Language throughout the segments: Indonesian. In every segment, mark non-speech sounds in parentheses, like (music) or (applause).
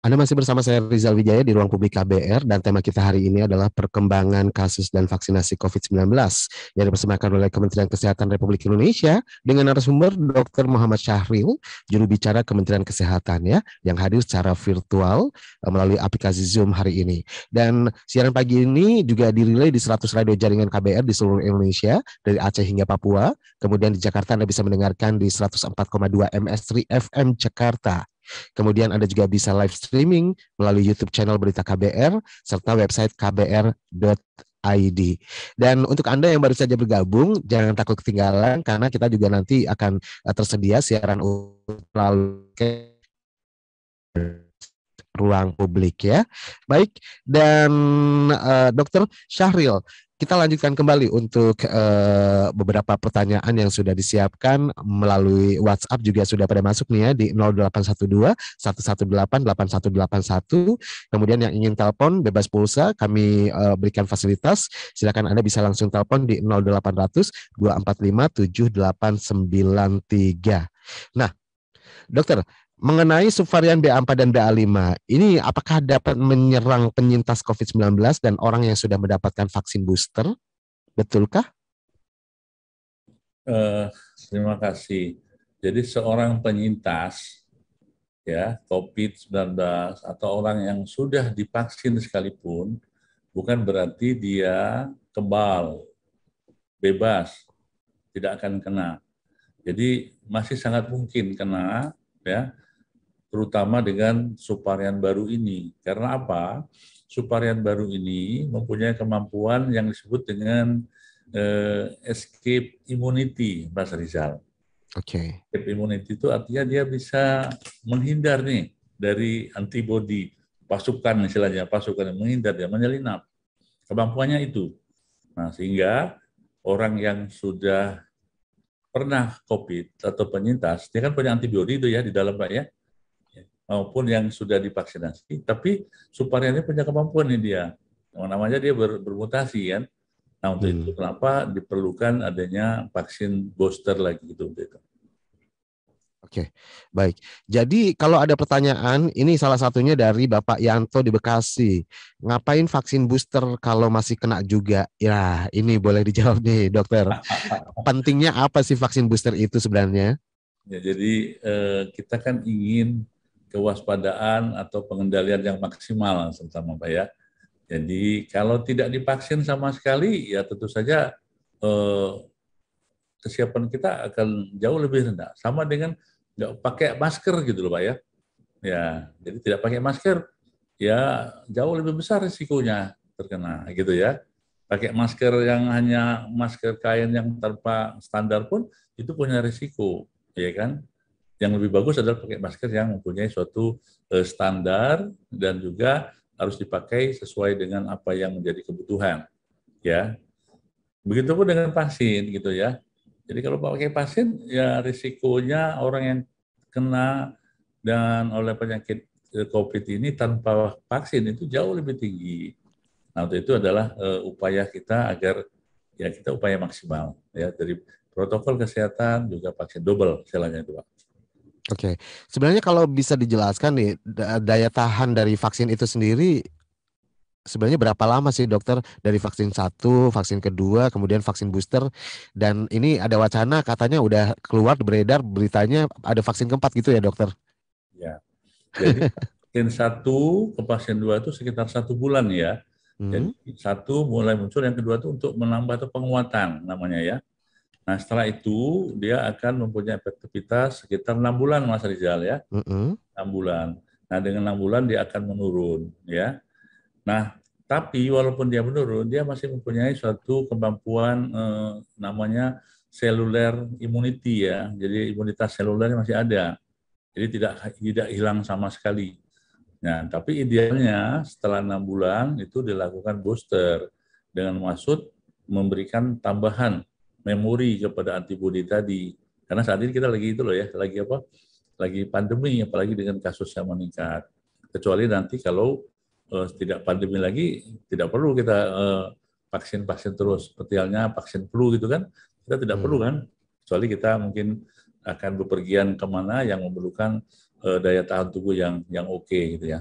Anda masih bersama saya Rizal Wijaya di Ruang Publik KBR dan tema kita hari ini adalah perkembangan kasus dan vaksinasi COVID-19 yang dipersembahkan oleh Kementerian Kesehatan Republik Indonesia dengan narasumber Dr. Muhammad Syahril, juru bicara Kementerian Kesehatan ya, yang hadir secara virtual eh, melalui aplikasi Zoom hari ini. Dan siaran pagi ini juga dirilai di 100 radio jaringan KBR di seluruh Indonesia dari Aceh hingga Papua. Kemudian di Jakarta Anda bisa mendengarkan di 104,2 MS3 FM Jakarta. Kemudian Anda juga bisa live streaming melalui YouTube channel Berita KBR serta website kbr.id. Dan untuk Anda yang baru saja bergabung, jangan takut ketinggalan karena kita juga nanti akan eh, tersedia siaran ulang ruang publik ya. Baik, dan uh, Dokter Syahril, kita lanjutkan kembali untuk uh, beberapa pertanyaan yang sudah disiapkan melalui WhatsApp juga sudah pada masuk nih ya di 0812 118 8181. Kemudian yang ingin telepon bebas pulsa kami uh, berikan fasilitas. Silakan Anda bisa langsung telepon di 0800 245 7893. Nah, Dokter, mengenai subvarian BA4 dan BA5, ini apakah dapat menyerang penyintas COVID-19 dan orang yang sudah mendapatkan vaksin booster? Betulkah? Uh, terima kasih. Jadi seorang penyintas ya COVID-19 atau orang yang sudah divaksin sekalipun bukan berarti dia kebal, bebas, tidak akan kena. Jadi masih sangat mungkin kena ya terutama dengan subvarian baru ini. Karena apa? Subvarian baru ini mempunyai kemampuan yang disebut dengan eh, escape immunity, Mas Rizal. Oke. Okay. Escape immunity itu artinya dia bisa menghindar nih dari antibodi pasukan istilahnya pasukan yang menghindar dia menyelinap kemampuannya itu. Nah sehingga orang yang sudah pernah COVID atau penyintas, dia kan punya antibodi itu ya di dalam Pak ya maupun yang sudah divaksinasi. Tapi subvarian ini punya kemampuan nih dia. Namanya dia ber, bermutasi kan. Nah untuk hmm. itu kenapa diperlukan adanya vaksin booster lagi gitu untuk itu. Oke, baik. Jadi kalau ada pertanyaan, ini salah satunya dari Bapak Yanto di Bekasi. Ngapain vaksin booster kalau masih kena juga? Ya, ini boleh dijawab nih, dokter. (laughs) Pentingnya apa sih vaksin booster itu sebenarnya? Ya, jadi eh, kita kan ingin kewaspadaan atau pengendalian yang maksimal terutama Pak ya. Jadi kalau tidak divaksin sama sekali ya tentu saja eh, kesiapan kita akan jauh lebih rendah. Sama dengan nggak pakai masker gitu loh Pak ya. Ya, jadi tidak pakai masker ya jauh lebih besar risikonya terkena gitu ya. Pakai masker yang hanya masker kain yang tanpa standar pun itu punya risiko, ya kan? yang lebih bagus adalah pakai masker yang mempunyai suatu eh, standar dan juga harus dipakai sesuai dengan apa yang menjadi kebutuhan ya begitupun dengan vaksin gitu ya jadi kalau pakai vaksin ya risikonya orang yang kena dan oleh penyakit eh, COVID ini tanpa vaksin itu jauh lebih tinggi. Nah, untuk itu adalah uh, upaya kita agar ya kita upaya maksimal ya dari protokol kesehatan juga vaksin double selanjutnya itu Pak. Oke, okay. sebenarnya kalau bisa dijelaskan nih daya tahan dari vaksin itu sendiri sebenarnya berapa lama sih dokter dari vaksin satu, vaksin kedua, kemudian vaksin booster dan ini ada wacana katanya udah keluar beredar beritanya ada vaksin keempat gitu ya dokter? Ya, jadi vaksin satu ke vaksin dua itu sekitar satu bulan ya. Hmm. satu mulai muncul, yang kedua itu untuk menambah atau penguatan namanya ya. Nah setelah itu dia akan mempunyai efektivitas sekitar enam bulan Mas Rizal ya, enam mm-hmm. bulan. Nah dengan enam bulan dia akan menurun ya. Nah tapi walaupun dia menurun dia masih mempunyai suatu kemampuan eh, namanya seluler immunity ya. Jadi imunitas seluler masih ada. Jadi tidak tidak hilang sama sekali. Nah tapi idealnya setelah enam bulan itu dilakukan booster dengan maksud memberikan tambahan memori kepada antibodi tadi. Karena saat ini kita lagi itu loh ya, lagi apa? Lagi pandemi, apalagi dengan kasus yang meningkat. Kecuali nanti kalau uh, tidak pandemi lagi, tidak perlu kita vaksin eh, vaksin-vaksin terus. Seperti halnya vaksin flu gitu kan, kita tidak hmm. perlu kan. Kecuali kita mungkin akan bepergian kemana yang memerlukan uh, daya tahan tubuh yang yang oke okay, gitu ya.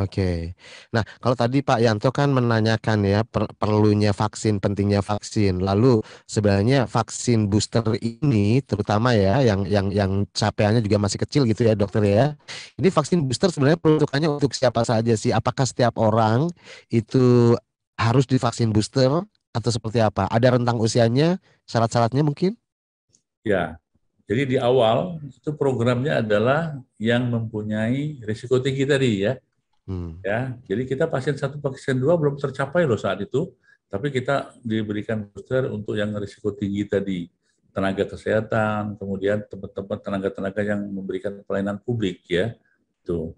Oke. Nah, kalau tadi Pak Yanto kan menanyakan ya per perlunya vaksin, pentingnya vaksin. Lalu sebenarnya vaksin booster ini terutama ya yang yang yang capaiannya juga masih kecil gitu ya dokter ya. Ini vaksin booster sebenarnya peruntukannya untuk siapa saja sih? Apakah setiap orang itu harus divaksin booster atau seperti apa? Ada rentang usianya, syarat-syaratnya mungkin? Ya. Jadi di awal itu programnya adalah yang mempunyai risiko tinggi tadi ya Hmm. Ya, jadi kita pasien satu, pasien dua belum tercapai loh saat itu, tapi kita diberikan booster untuk yang risiko tinggi tadi, tenaga kesehatan, kemudian tempat-tempat tenaga-tenaga yang memberikan pelayanan publik ya, tuh.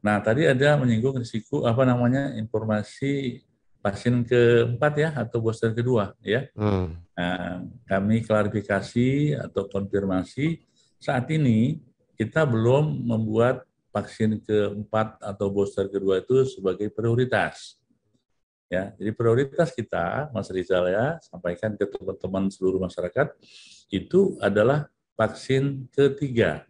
Nah tadi ada menyinggung risiko apa namanya informasi pasien keempat ya atau booster kedua ya. Hmm. Nah, kami klarifikasi atau konfirmasi saat ini kita belum membuat vaksin keempat atau booster kedua itu sebagai prioritas. Ya, jadi prioritas kita, Mas Rizal ya, sampaikan ke teman-teman seluruh masyarakat, itu adalah vaksin ketiga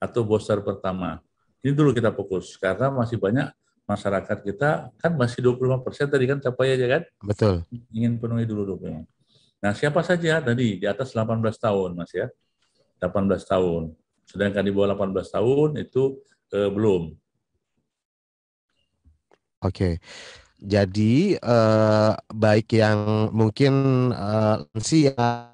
atau booster pertama. Ini dulu kita fokus, karena masih banyak masyarakat kita, kan masih 25 persen tadi kan capai aja kan? Betul. Ingin penuhi dulu 25. Nah, siapa saja tadi di atas 18 tahun, Mas ya? 18 tahun. Sedangkan di bawah 18 tahun itu uh, belum. Oke. Okay. Jadi eh, baik yang mungkin eh, ya,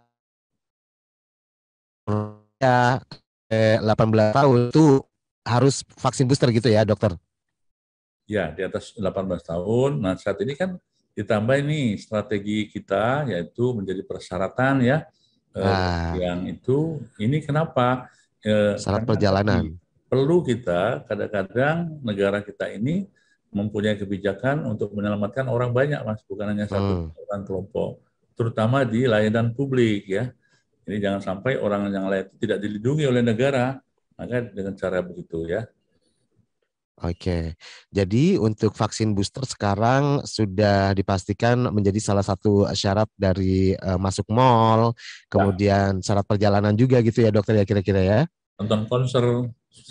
ya 18 tahun itu harus vaksin booster gitu ya, dokter? Ya, di atas 18 tahun. Nah, saat ini kan ditambah ini strategi kita yaitu menjadi persyaratan ya eh, nah. yang itu ini kenapa eh, syarat perjalanan perlu kita kadang-kadang negara kita ini mempunyai kebijakan untuk menyelamatkan orang banyak mas bukan hanya satu hmm. kelompok terutama di layanan publik ya ini jangan sampai orang yang lain tidak dilindungi oleh negara maka dengan cara begitu ya Oke, jadi untuk vaksin booster sekarang sudah dipastikan menjadi salah satu syarat dari eh, masuk mall, ya. kemudian syarat perjalanan juga gitu ya dokter ya kira-kira ya? nonton konser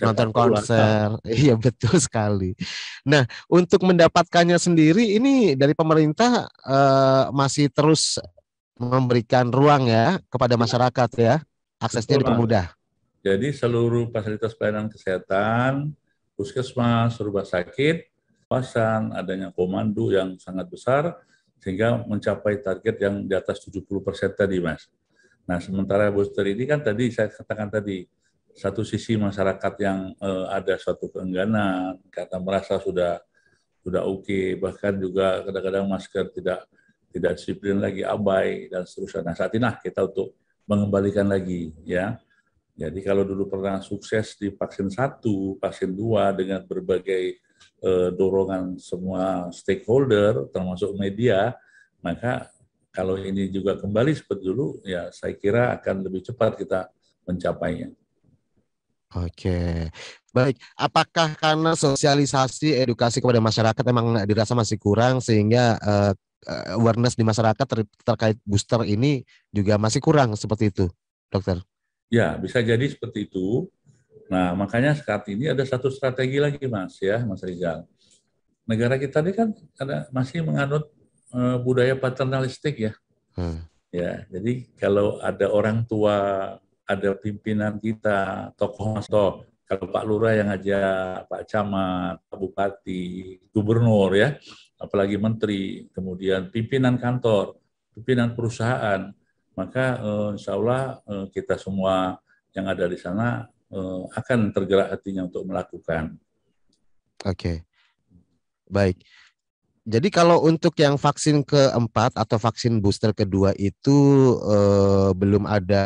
nonton konser (laughs) iya betul sekali nah untuk mendapatkannya sendiri ini dari pemerintah uh, masih terus memberikan ruang ya kepada iya. masyarakat ya aksesnya betul, dipermudah jadi seluruh fasilitas pelayanan kesehatan puskesmas rumah sakit pasan adanya komando yang sangat besar sehingga mencapai target yang di atas 70% tadi Mas. Nah, sementara booster ini kan tadi saya katakan tadi satu sisi masyarakat yang eh, ada suatu keengganan kata merasa sudah sudah oke okay, bahkan juga kadang-kadang masker tidak tidak disiplin lagi abai dan seterusnya. Nah saat ini nah, kita untuk mengembalikan lagi ya. Jadi kalau dulu pernah sukses di vaksin satu, vaksin dua dengan berbagai eh, dorongan semua stakeholder termasuk media, maka kalau ini juga kembali seperti dulu, ya saya kira akan lebih cepat kita mencapainya. Oke, baik. Apakah karena sosialisasi edukasi kepada masyarakat memang dirasa masih kurang sehingga uh, awareness di masyarakat ter terkait booster ini juga masih kurang seperti itu, dokter? Ya, bisa jadi seperti itu. Nah, makanya saat ini ada satu strategi lagi, Mas ya, Mas Rizal. Negara kita ini kan ada, masih menganut uh, budaya paternalistik ya. Hmm. Ya, jadi kalau ada orang tua ada pimpinan kita, tokoh tokoh kalau Pak Lurah yang aja Pak Camat, Pak Bupati, Gubernur ya, apalagi Menteri, kemudian pimpinan kantor, pimpinan perusahaan, maka eh, insya Allah eh, kita semua yang ada di sana eh, akan tergerak hatinya untuk melakukan. Oke, okay. baik. Jadi kalau untuk yang vaksin keempat atau vaksin booster kedua itu eh, belum ada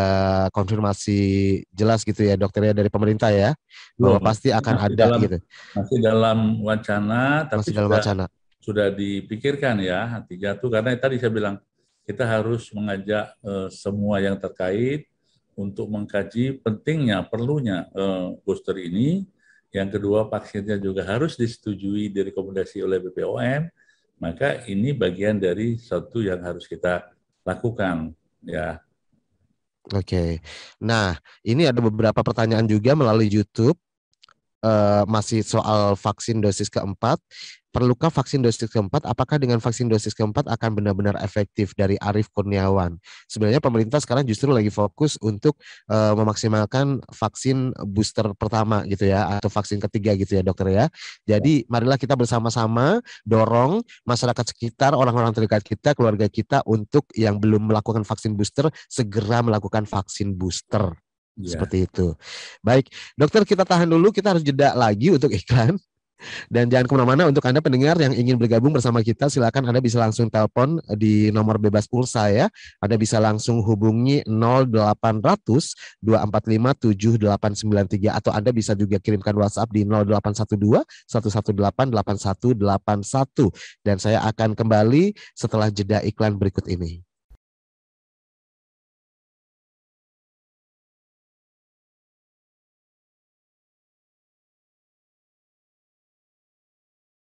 konfirmasi jelas gitu ya dokternya dari pemerintah ya bahwa pasti akan masih ada dalam, gitu. Masih dalam wacana, tapi masih dalam sudah, wacana. sudah dipikirkan ya tiga jatuh karena tadi saya bilang kita harus mengajak eh, semua yang terkait untuk mengkaji pentingnya perlunya eh, booster ini. Yang kedua vaksinnya juga harus disetujui direkomendasi oleh BPOM maka ini bagian dari satu yang harus kita lakukan ya. Oke. Nah, ini ada beberapa pertanyaan juga melalui YouTube. Uh, masih soal vaksin dosis keempat Perlukah vaksin dosis keempat? Apakah dengan vaksin dosis keempat akan benar-benar efektif dari Arif Kurniawan? Sebenarnya pemerintah sekarang justru lagi fokus untuk uh, memaksimalkan vaksin booster pertama gitu ya atau vaksin ketiga gitu ya dokter ya. Jadi ya. marilah kita bersama-sama dorong masyarakat sekitar, orang-orang terdekat kita, keluarga kita untuk yang belum melakukan vaksin booster segera melakukan vaksin booster. Yeah. Seperti itu. Baik, dokter kita tahan dulu, kita harus jeda lagi untuk iklan. Dan jangan kemana-mana untuk Anda pendengar yang ingin bergabung bersama kita, silakan Anda bisa langsung telepon di nomor bebas pulsa ya. Anda bisa langsung hubungi 0800 245 7893 atau Anda bisa juga kirimkan WhatsApp di 0812 118 8181. Dan saya akan kembali setelah jeda iklan berikut ini.